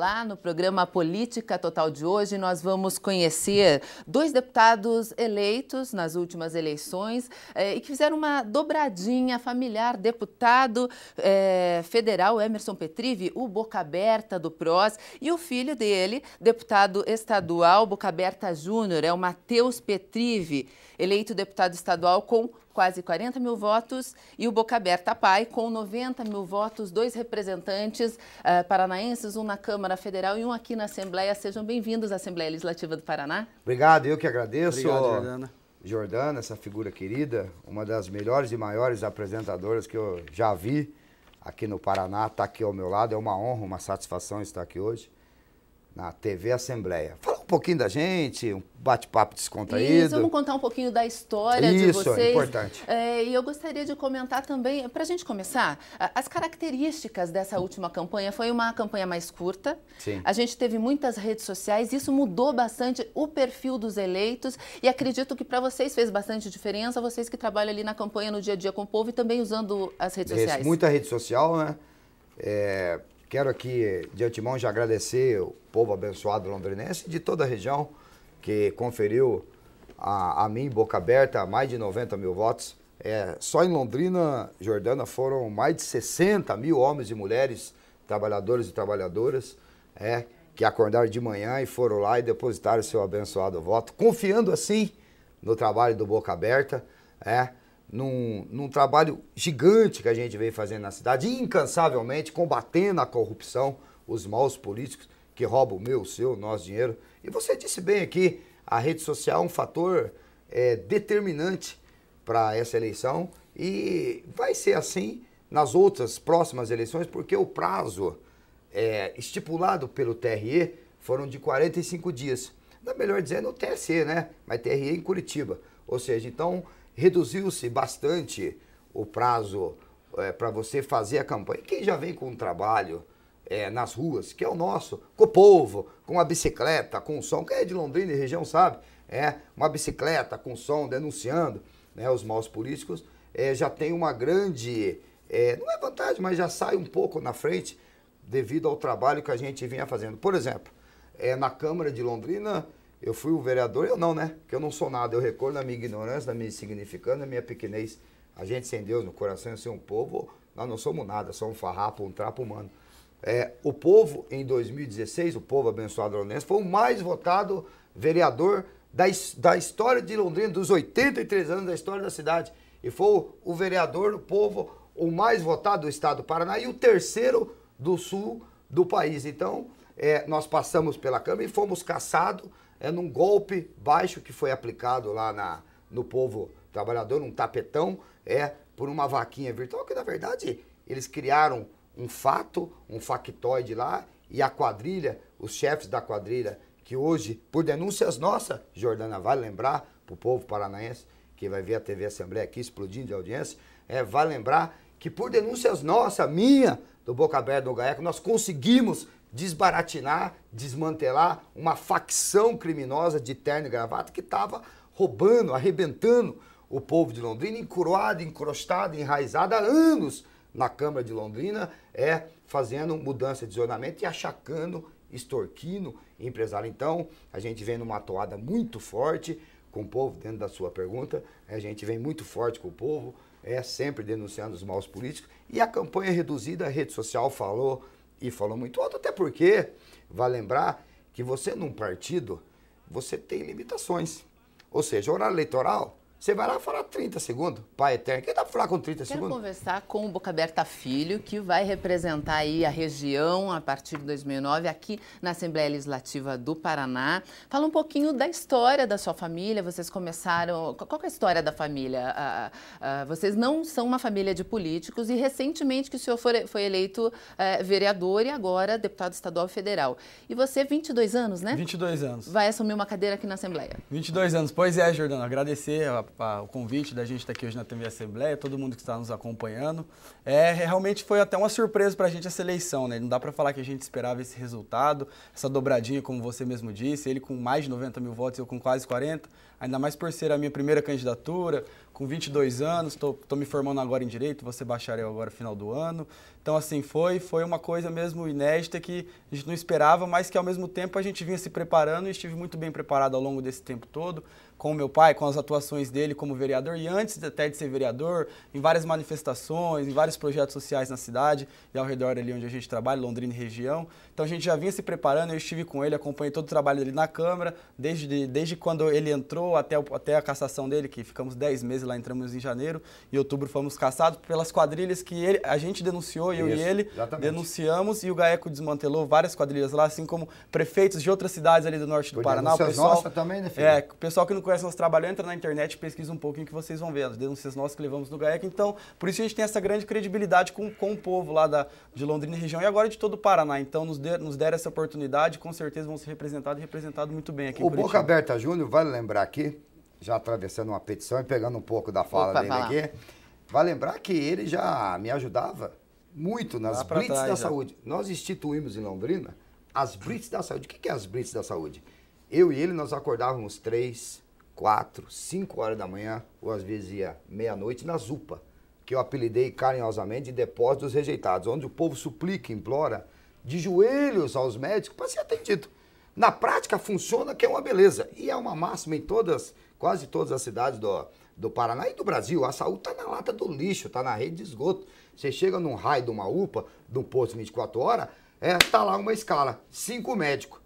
lá No programa Política Total de hoje, nós vamos conhecer dois deputados eleitos nas últimas eleições eh, e que fizeram uma dobradinha familiar. Deputado eh, federal Emerson Petrive, o Boca Aberta do PROS, e o filho dele, deputado estadual Boca Aberta Júnior, é o Matheus Petrive, eleito deputado estadual com quase 40 mil votos, e o Boca Aberta Pai, com 90 mil votos, dois representantes uh, paranaenses, um na Câmara Federal e um aqui na Assembleia. Sejam bem-vindos à Assembleia Legislativa do Paraná. Obrigado, eu que agradeço. Obrigado, Jordana. Jordana, essa figura querida, uma das melhores e maiores apresentadoras que eu já vi aqui no Paraná, está aqui ao meu lado. É uma honra, uma satisfação estar aqui hoje na TV Assembleia pouquinho da gente, um bate-papo descontraído. Isso, vamos contar um pouquinho da história Isso, de vocês. Isso, é importante. É, e eu gostaria de comentar também, para a gente começar, as características dessa última campanha. Foi uma campanha mais curta, Sim. a gente teve muitas redes sociais, isso mudou bastante o perfil dos eleitos e acredito que para vocês fez bastante diferença, vocês que trabalham ali na campanha no dia a dia com o povo e também usando as redes sociais. Muita rede social, né? É, Quero aqui, de antemão, já agradecer o povo abençoado londrinense de toda a região que conferiu a, a mim, boca aberta, mais de 90 mil votos. É, só em Londrina, Jordana, foram mais de 60 mil homens e mulheres, trabalhadores e trabalhadoras, é, que acordaram de manhã e foram lá e depositaram seu abençoado voto, confiando assim no trabalho do Boca Aberta, é, num, num trabalho gigante que a gente vem fazendo na cidade, incansavelmente, combatendo a corrupção, os maus políticos que roubam o meu, o seu, o nosso dinheiro. E você disse bem aqui, a rede social é um fator é, determinante para essa eleição e vai ser assim nas outras próximas eleições, porque o prazo é, estipulado pelo TRE foram de 45 dias. Na é melhor dizendo, o TSE, né? Mas TRE em Curitiba. Ou seja, então reduziu-se bastante o prazo é, para você fazer a campanha. Quem já vem com um trabalho é, nas ruas, que é o nosso, com o povo, com a bicicleta, com o som, quem é de Londrina e região sabe, é uma bicicleta com som denunciando né, os maus políticos, é, já tem uma grande, é, não é vantagem, mas já sai um pouco na frente devido ao trabalho que a gente vinha fazendo. Por exemplo, é, na Câmara de Londrina, eu fui o vereador, eu não, né? Porque eu não sou nada. Eu recorro na minha ignorância, na minha insignificância, na minha pequenez. A gente sem Deus no coração, sem um povo, nós não somos nada, somos um farrapo, um trapo humano. É, o povo, em 2016, o povo abençoado londrense, foi o mais votado vereador da, da história de Londrina, dos 83 anos da história da cidade. E foi o, o vereador do povo, o mais votado do estado do Paraná e o terceiro do sul do país. Então, é, nós passamos pela Câmara e fomos caçados é num golpe baixo que foi aplicado lá na, no povo trabalhador, num tapetão, é por uma vaquinha virtual, que na verdade eles criaram um fato, um factoide lá, e a quadrilha, os chefes da quadrilha, que hoje, por denúncias nossas, Jordana vai vale lembrar para o povo paranaense, que vai ver a TV Assembleia aqui explodindo de audiência, é, vai vale lembrar que por denúncias nossas, minha, do Boca Aberta do Gaeco nós conseguimos desbaratinar, desmantelar uma facção criminosa de terno e gravata que estava roubando, arrebentando o povo de Londrina, encruado, encrostado, enraizado há anos na Câmara de Londrina, é fazendo mudança de zonamento e achacando, extorquindo empresário. Então, a gente vem numa toada muito forte com o povo, dentro da sua pergunta, a gente vem muito forte com o povo, é sempre denunciando os maus políticos. E a campanha reduzida, a rede social falou, e falou muito alto, até porque, vai lembrar que você num partido, você tem limitações. Ou seja, horário eleitoral, você vai lá falar 30 segundos, Pai Eterno. Quem dá tá pra falar com 30 Quero segundos? Quero conversar com o Boca Aberta Filho, que vai representar aí a região a partir de 2009 aqui na Assembleia Legislativa do Paraná. Fala um pouquinho da história da sua família. Vocês começaram... Qual é a história da família? vocês não são uma família de políticos e recentemente que o senhor foi eleito é, vereador e agora deputado estadual e federal. E você, 22 anos, né? 22 anos. Vai assumir uma cadeira aqui na Assembleia. 22 anos. Pois é, Jordano. Agradecer a o convite da gente estar tá aqui hoje na TV Assembleia, todo mundo que está nos acompanhando. É, realmente foi até uma surpresa para a gente essa eleição, né? Não dá para falar que a gente esperava esse resultado, essa dobradinha, como você mesmo disse, ele com mais de 90 mil votos, eu com quase 40 ainda mais por ser a minha primeira candidatura, com 22 anos, estou me formando agora em Direito, vou ser bacharel agora final do ano. Então, assim, foi, foi uma coisa mesmo inédita que a gente não esperava, mas que ao mesmo tempo a gente vinha se preparando e estive muito bem preparado ao longo desse tempo todo, com o meu pai, com as atuações dele como vereador e antes até de ser vereador, em várias manifestações, em vários projetos sociais na cidade e ao redor ali onde a gente trabalha, Londrina e região. Então a gente já vinha se preparando, eu estive com ele, acompanhei todo o trabalho dele na Câmara, desde, desde quando ele entrou até, o, até a cassação dele, que ficamos 10 meses lá, entramos em janeiro, e outubro fomos caçados pelas quadrilhas que ele, a gente denunciou, eu e ele exatamente. denunciamos, e o Gaeco desmantelou várias quadrilhas lá, assim como prefeitos de outras cidades ali do norte do Paraná. Denúncias pessoal, também, né, filho? É, o pessoal que não conhece nosso trabalho, entra na internet, pesquisa um pouquinho que vocês vão ver, as denúncias nossas que levamos no gaeco Então, por isso a gente tem essa grande credibilidade com, com o povo lá da, de Londrina e região e agora de todo o Paraná. Então, nos, de, nos deram essa oportunidade, com certeza vão ser representados e representados muito bem aqui. O Boca Aberta Júnior, vale lembrar aqui, aqui, já atravessando uma petição e pegando um pouco da fala Opa, dele fala. aqui, vai lembrar que ele já me ajudava muito nas blitz trás, da já. saúde. Nós instituímos em Londrina as blitz da saúde. O que é as blitz da saúde? Eu e ele, nós acordávamos três, quatro, cinco horas da manhã, ou às vezes ia meia-noite, na Zupa, que eu apelidei carinhosamente de depósito dos rejeitados, onde o povo suplica, implora, de joelhos aos médicos para ser atendido. Na prática funciona que é uma beleza. E é uma máxima em todas, quase todas as cidades do, do Paraná e do Brasil. A saúde está na lata do lixo, está na rede de esgoto. Você chega num raio de uma UPA, de um posto 24 horas, é, tá lá uma escala, cinco médicos.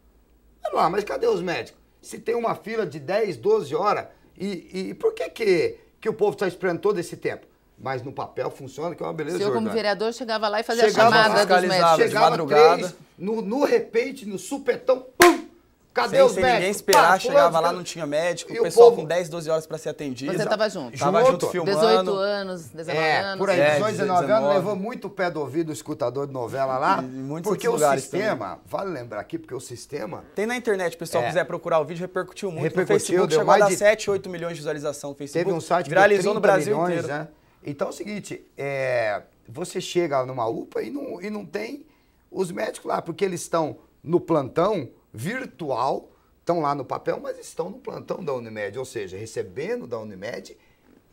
É lá, mas cadê os médicos? Se tem uma fila de 10, 12 horas, e, e por que, que, que o povo está esperando todo esse tempo? mas no papel funciona, que é uma beleza. O senhor, como vereador, chegava lá e fazia chegava a chamada dos médicos. Chegava de madrugada. Três, no, no repente, no supetão, pum! Cadê sem, os sem médicos? ninguém esperar, Pá, chegava lá, não tinha médico, o pessoal povo... com 10, 12 horas para ser atendido. Você tava junto? Tava junto, junto filmando. 18 anos, 19 é, anos. Por aí, 18, é, 19, anos, levou muito o pé do ouvido o escutador de novela lá. Em muitos porque o sistema, também. vale lembrar aqui, porque o sistema... Tem na internet, o pessoal é. quiser procurar o vídeo, repercutiu muito repercutiu, no Facebook, chegou a dar de... 7, 8 milhões de visualização no Facebook. Teve um site viralizou no Brasil milhões, inteiro. Né? Então é o seguinte, é, você chega numa UPA e não, e não tem os médicos lá, porque eles estão no plantão virtual, estão lá no papel, mas estão no plantão da Unimed, ou seja, recebendo da Unimed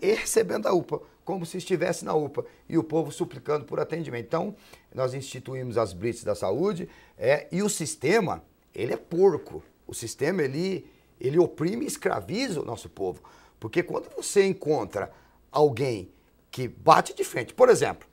e recebendo da UPA, como se estivesse na UPA, e o povo suplicando por atendimento. Então, nós instituímos as blitz da saúde, é, e o sistema, ele é porco. O sistema, ele, ele oprime e escraviza o nosso povo. Porque quando você encontra alguém que bate de frente. Por exemplo,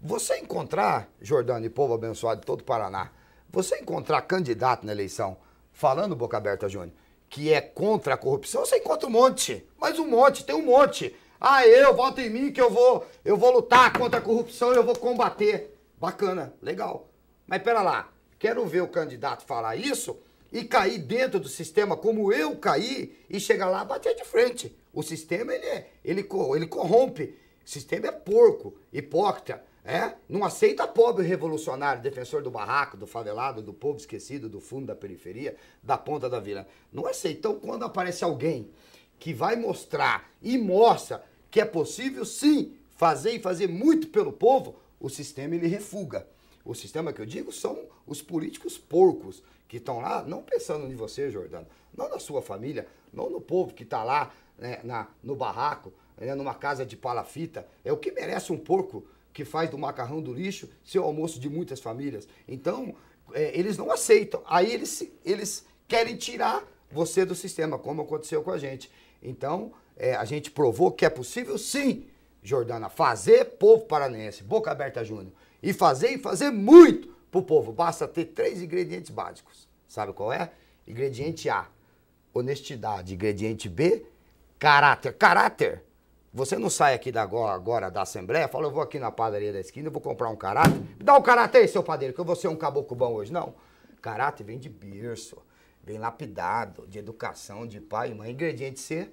você encontrar, Jordano e povo abençoado de todo o Paraná, você encontrar candidato na eleição falando Boca Aberta Júnior, que é contra a corrupção, você encontra um monte, mas um monte, tem um monte. Ah, eu, voto em mim que eu vou, eu vou lutar contra a corrupção, eu vou combater. Bacana, legal. Mas pera lá, quero ver o candidato falar isso e cair dentro do sistema como eu caí e chegar lá bater de frente. O sistema ele é, ele ele corrompe, sistema é porco, hipócrita, é? Não aceita pobre revolucionário, defensor do barraco, do favelado, do povo esquecido, do fundo da periferia, da ponta da vila. Não aceita. Então, quando aparece alguém que vai mostrar e mostra que é possível, sim, fazer e fazer muito pelo povo, o sistema ele refuga. O sistema que eu digo são os políticos porcos, que estão lá, não pensando em você, Jordano, não na sua família, não no povo que está lá né, na, no barraco, né, numa casa de palafita. É o que merece um porco que faz do macarrão do lixo seu almoço de muitas famílias. Então, é, eles não aceitam. Aí eles, eles querem tirar você do sistema, como aconteceu com a gente. Então, é, a gente provou que é possível, sim, Jordana, fazer povo paranaense, boca aberta, Júnior. E fazer e fazer muito para o povo. Basta ter três ingredientes básicos. Sabe qual é? Ingrediente A, honestidade. Ingrediente B, caráter. Caráter. Você não sai aqui da agora, da Assembleia, fala, eu vou aqui na padaria da esquina, eu vou comprar um caráter. Me dá o um caráter aí, seu padeiro, que eu vou ser um caboclo bom hoje. Não. Caráter vem de berço, vem lapidado, de educação, de pai e mãe. Ingrediente C,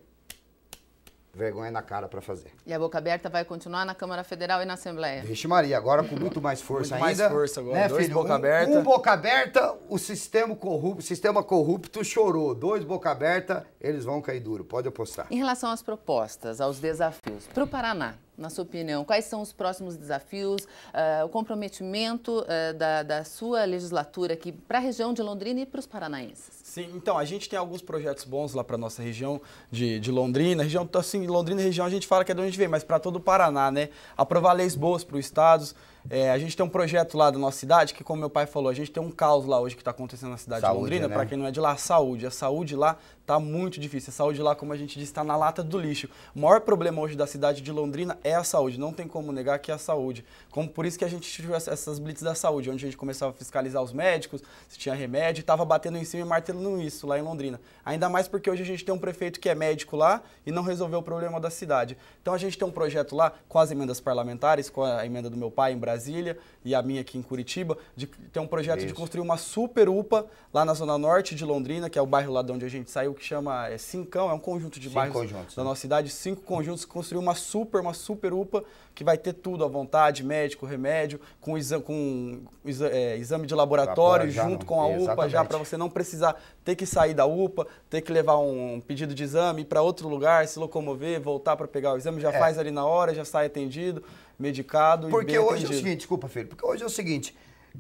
vergonha na cara para fazer. E a boca aberta vai continuar na Câmara Federal e na Assembleia. Vixe Maria, agora com muito mais força muito ainda. Mais força agora. Né, dois filho? boca um, aberta. Um, boca aberta, o sistema corrupto, sistema corrupto chorou. Dois boca aberta, eles vão cair duro, pode apostar. Em relação às propostas, aos desafios, para o Paraná, na sua opinião, quais são os próximos desafios, uh, o comprometimento uh, da, da, sua legislatura aqui para a região de Londrina e para os paranaenses? Sim, então, a gente tem alguns projetos bons lá para nossa região de, de Londrina, região, assim, Londrina região a gente fala que é de onde vem, mas para todo o Paraná, né? Aprovar leis boas para os estados, é, a gente tem um projeto lá da nossa cidade, que como meu pai falou, a gente tem um caos lá hoje que está acontecendo na cidade saúde, de Londrina, né? para quem não é de lá, saúde. A saúde lá está muito difícil. A saúde lá, como a gente disse, está na lata do lixo. O maior problema hoje da cidade de Londrina é a saúde. Não tem como negar que é a saúde. Como por isso que a gente tive essas blitz da saúde, onde a gente começava a fiscalizar os médicos, se tinha remédio, estava batendo em cima e martelando isso lá em Londrina. Ainda mais porque hoje a gente tem um prefeito que é médico lá e não resolveu o problema da cidade. Então a gente tem um projeto lá com as emendas parlamentares, com a emenda do meu pai em Brasília, Brasília e a minha aqui em Curitiba, de ter um projeto Isso. de construir uma super UPA lá na zona norte de Londrina, que é o bairro lá de onde a gente saiu, que chama é, Cincão, é um conjunto de cinco bairros conjuntos, da né? nossa cidade, cinco conjuntos, construir uma super, uma super UPA que vai ter tudo à vontade, médico, remédio, com, exa com exa é, exame de laboratório, Laboratório, junto não, com a UPA já, para você não precisar ter que sair da UPA, ter que levar um pedido de exame para outro lugar, se locomover, voltar para pegar o exame, já é. faz ali na hora, já sai atendido, medicado porque e bem hoje é o seguinte, desculpa, filho, porque hoje é o seguinte,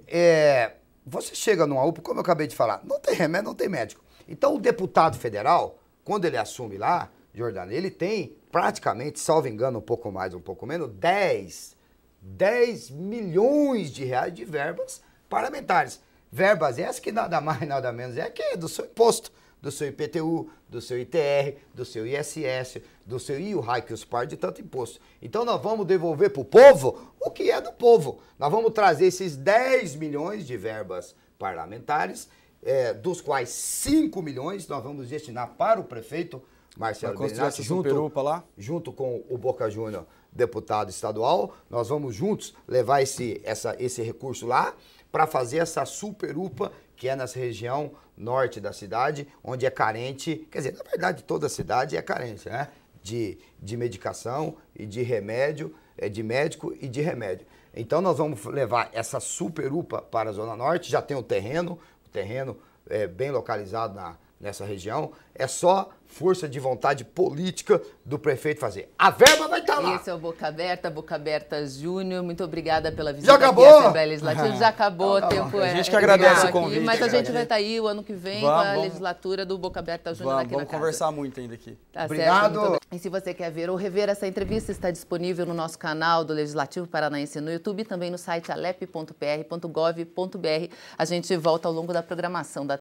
é, você chega numa UPA, como eu acabei de falar, não tem remédio, não tem médico. Então o deputado federal, quando ele assume lá, Jordana, ele tem praticamente, salvo engano, um pouco mais, um pouco menos, 10, 10 milhões de reais de verbas parlamentares. Verbas essas é que nada mais, nada menos é que é do seu imposto, do seu IPTU, do seu ITR, do seu ISS, do seu IURAI, que os par de tanto imposto. Então nós vamos devolver para o povo o que é do povo. Nós vamos trazer esses 10 milhões de verbas parlamentares, é, dos quais 5 milhões nós vamos destinar para o prefeito Marcelo Beninati, junto, lá. junto com o Boca Júnior, deputado estadual. Nós vamos juntos levar esse, essa, esse recurso lá para fazer essa super UPA que é nessa região norte da cidade, onde é carente, quer dizer, na verdade toda a cidade é carente, né? De, de medicação e de remédio, é, de médico e de remédio. Então nós vamos levar essa super UPA para a Zona Norte, já tem o terreno, o terreno é bem localizado na, nessa região, é só força de vontade política do prefeito fazer. A verba vai estar tá lá. Esse é o Boca Aberta, Boca Aberta Júnior. Muito obrigada pela visita ah. Já acabou? aqui à Já acabou, tá, tá tempo é A gente é que agradece o convite. Aqui, mas a gente vai estar tá aí o ano que vem vamos, com a vamos. legislatura do Boca Aberta Júnior aqui vamos na Vamos conversar muito ainda aqui. Tá Obrigado. Certo, e se você quer ver ou rever essa entrevista, está disponível no nosso canal do Legislativo Paranaense no YouTube e também no site alep.pr.gov.br. A gente volta ao longo da programação da